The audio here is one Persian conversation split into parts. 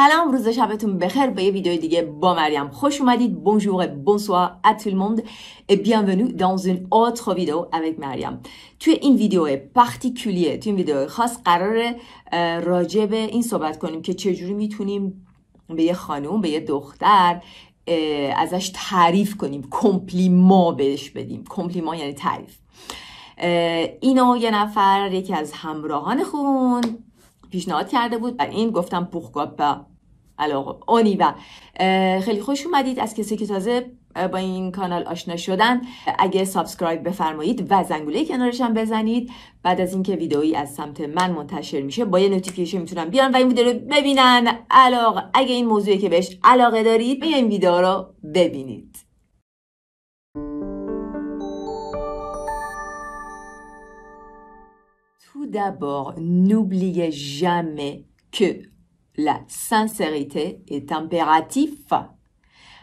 سلام روز شبتون بخیر به یه ویدیو دیگه با مریم خوش اومدید بونجور بونسوار à tout le monde et bienvenue dans une مریم توی این ویدیو پارتیکولیه توی این ویدیو خاص قرار راجع به این صحبت کنیم که چجوری میتونیم به یه خانم به یه دختر ازش تعریف کنیم کمپلیما بهش بدیم کمپلیما یعنی تعریف اینو یه نفر یکی از همراهان خون پیشنهاد کرده بود و این گفتم پوخگاپا علاقه اونی و خیلی خوش اومدید از کسی که تازه با این کانال آشنا شدن اگه سابسکرایب بفرمایید و زنگوله کنارش هم بزنید بعد از اینکه ویدئویی از سمت من منتشر میشه با یه نوتیفیکیشن میتونم بیان و این ویدیو رو ببینن علاقه اگه این موضوعی که بهش علاقه دارید بیا این ویدیو رو ببینید tout d'abord, n'oubliez jamais که la sincérité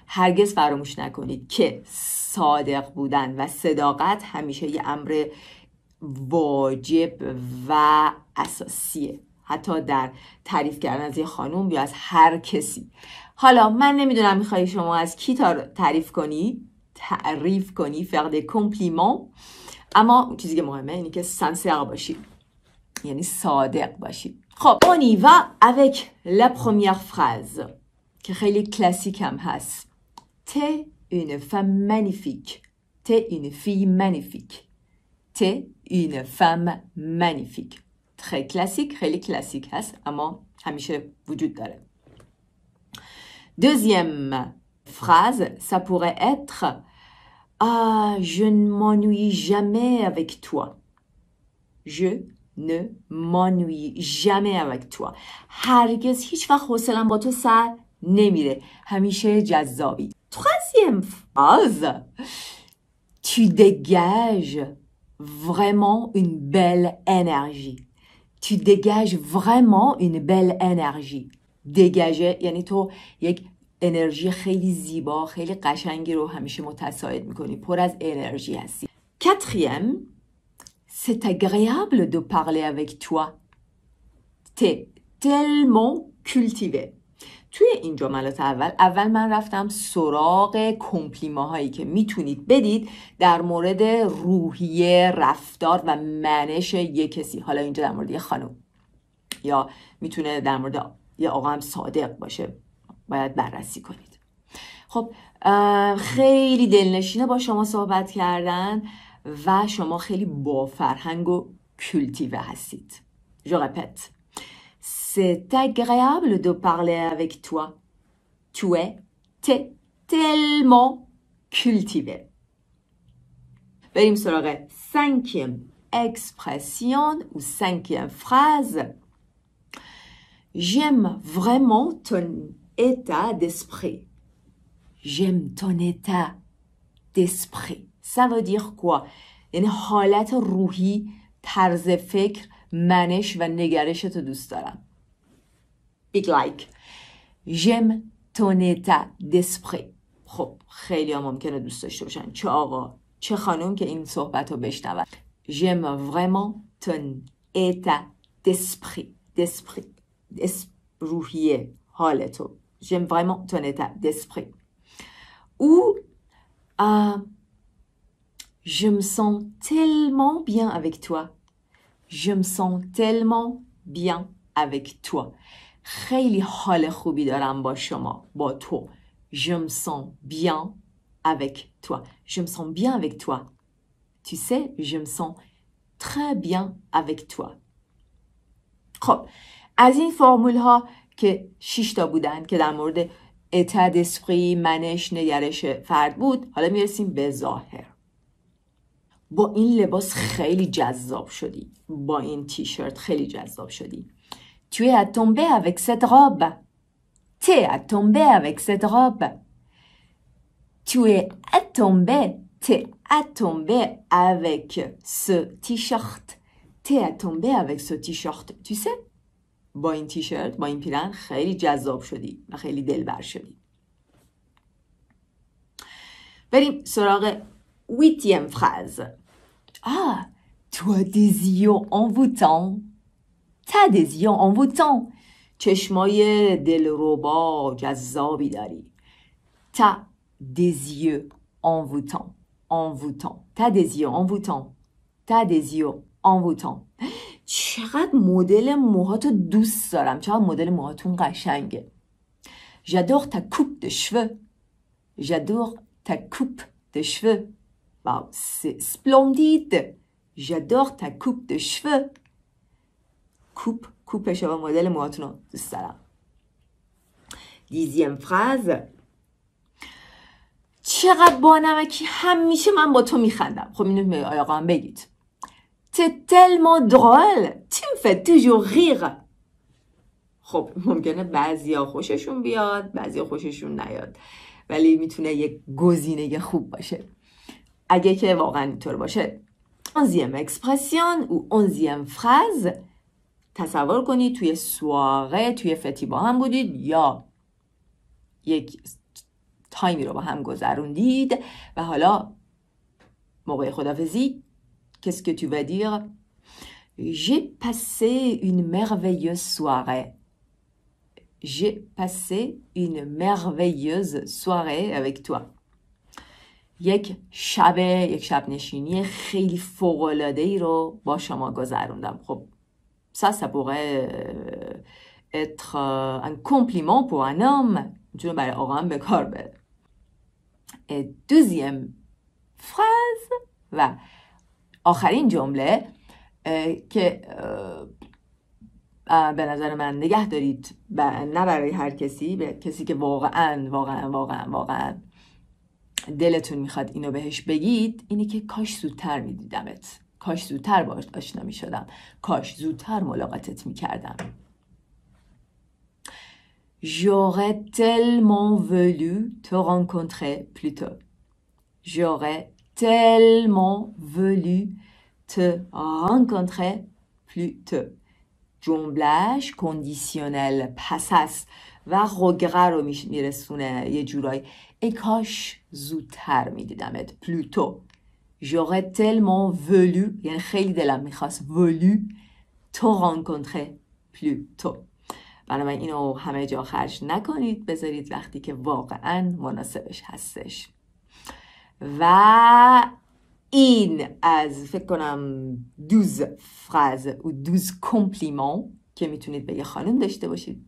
هرگز فراموش نکنید که صادق بودن و صداقت همیشه یه امر واجب و اساسیه حتی در تعریف کردن از یه خانوم یا از هر کسی حالا من نمیدونم میخوایی شما از کی تعریف کنی تعریف کنی فقد کمپلیمان اما چیزی که مهمه اینه که سنسیق باشید on y va avec la première phrase که est کلاسیک t'es une femme magnifique t'es une fille magnifique t'es une femme magnifique très classique خیلی کلاسیک هست اما Deuxième phrase, ça pourrait être Ah, je ne m'ennuie jamais avec toi. Je نه مانوی جمعه تو هرگز هیچ وقت حوصلم با تو سر نمیره همیشه جذابی ترسیم فاز تو دگج واقعا اون بل انرژی تو dégages vraiment une بل انرژی دگجه یعنی تو یک انرژی خیلی زیبا خیلی قشنگی رو همیشه متساعد میکنی پر از انرژی هستی کتریم C'est agréable de parler avec toi. T'es tellement cultivé. توی این جملات اول اول من رفتم سراغ کمپلیما هایی که میتونید بدید در مورد روحیه رفتار و منش یک کسی حالا اینجا در مورد یه خانم یا میتونه در مورد یه آقا هم صادق باشه باید بررسی کنید خب خیلی دلنشینه با شما صحبت کردن و شما خیلی با فرهنگ و Je répète. C'est agréable de parler avec toi. Tu es, tellement cultivé. بریم cinquième expression ou cinquième phrase. J'aime vraiment ton état d'esprit. J'aime ton état d'esprit. سوادیخ کوا یعنی حالت روحی طرز فکر منش و نگرش تو دوست دارم بیگ لایک جم تونتا دسپری خب خیلی ها ممکنه دوست داشته باشن چه آقا چه خانم که این صحبت رو بشنون جم ورمان تون اتا دسپری دسپری دسپ روحیه حالتو جم ورمان تون اتا دسپری او Je me sens tellement bien avec toi. Je me sens tellement bien avec toi. خیلی حال خوبی دارم با شما با تو Je me sens bien avec toi. Je me sens bien avec toi. Tu sais, je me sens très bien avec toi. خب از این فرمول ها که 6 تا بودن که در مورد اتد اسپری منش نگرش فرد بود حالا میرسیم به ظاهر با این لباس خیلی جذاب شدی با این تیشرت خیلی جذاب شدی Tu es اوک tomber avec cette robe. Tu es à tomber avec cette robe. Tu es à اوک Tu es à avec ce با این تیشرت با این پیرن خیلی جذاب شدی و خیلی دلبر شدی بریم سراغ ویتیم فراز Ah, tu as des yeux envoûtants. Tu as des yeux envoûtants. چشمای دلربا جذابی داری تا دزیو انووتان انووتان تا دزیو انووتان تا دزیو انووتان چقدر مدل موهاتو دوست دارم چقدر مدل موهاتون قشنگه جادور تا کوپ د شوه جادور تا کوپ د Wow, c'est splendide. J'adore ta کوپ کوپ cheveux. Coupe, coupe شما مدل موهاتون رو دوست دارم. ام فراز چقدر بانمکی همیشه من با تو میخندم خب اینو می آقا هم بگید T'es تلما درول، تی me fais خب ممکنه ها خوششون بیاد ها خوششون نیاد ولی میتونه یک گزینه خوب باشه اگه که واقعا اینطور باشه اونزیم اکسپرسیون و اونزیم فراز تصور کنید توی سواره توی فتی با هم بودید یا یک تایمی رو با هم گذروندید و حالا موقع خدافزی کس که تو و دیر J'ai passé une merveilleuse soirée. J'ai passé une merveilleuse soirée avec toi. یک شب یک شب نشینی خیلی فوق ای رو با شما گذروندم خب ça ça pourrait euh, être un compliment pour برای آقا به کار بره دوزیم فراز و آخرین جمله که euh, euh, به نظر من نگه دارید نه برای هر کسی به کسی که واقعا واقعا واقعا واقعا دلتون میخواد اینو بهش بگید اینه که کاش زودتر میدیدمت کاش زودتر باش آشنا میشدم کاش زودتر ملاقاتت میکردم J'aurais tellement voulu te rencontrer plus tôt. J'aurais tellement voulu te rencontrer plus tôt. جملهش کندیسیونل پس است و رگره رو میرسونه یه جورایی ای کاش زودتر میدیدمت پلوتو J'aurais tellement ولو یعنی خیلی دلم میخواست ولو تو رانکنتره پلوتو تو بنابراین اینو همه جا خرج نکنید بذارید وقتی که واقعا مناسبش هستش و این از فکر کنم دوز فراز و دوز کمپلیمان که میتونید به یه خانم داشته باشید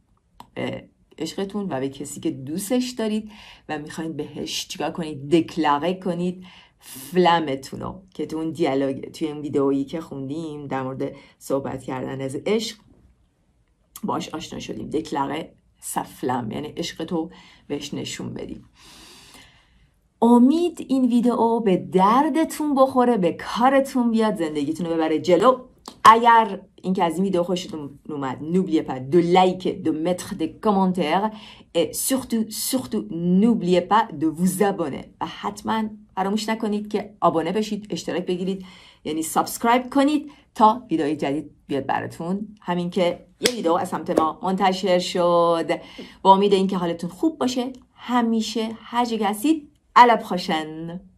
عشقتون و به کسی که دوستش دارید و میخواین بهش چیکار کنید دکلاقه کنید فلمتون رو که تو اون دیالوگ توی این ویدئویی که خوندیم در مورد صحبت کردن از عشق باش آشنا شدیم دکلاقه سفلم یعنی عشق تو بهش نشون بدیم امید این ویدئو به دردتون بخوره به کارتون بیاد زندگیتون رو ببره جلو اگر اینکه از این ویدیو خوشتون اومد نوبلیه پا دو لایک دو متر دو کامنتر و surtout surtout n'oubliez دو دو vous و حتما فراموش نکنید که آبانه بشید اشتراک بگیرید یعنی سابسکرایب کنید تا ویدیوهای جدید بیاد براتون همین که یه ویدیو از سمت ما منتشر شد با امید اینکه حالتون خوب باشه همیشه هر جگه هستید الاب خوشن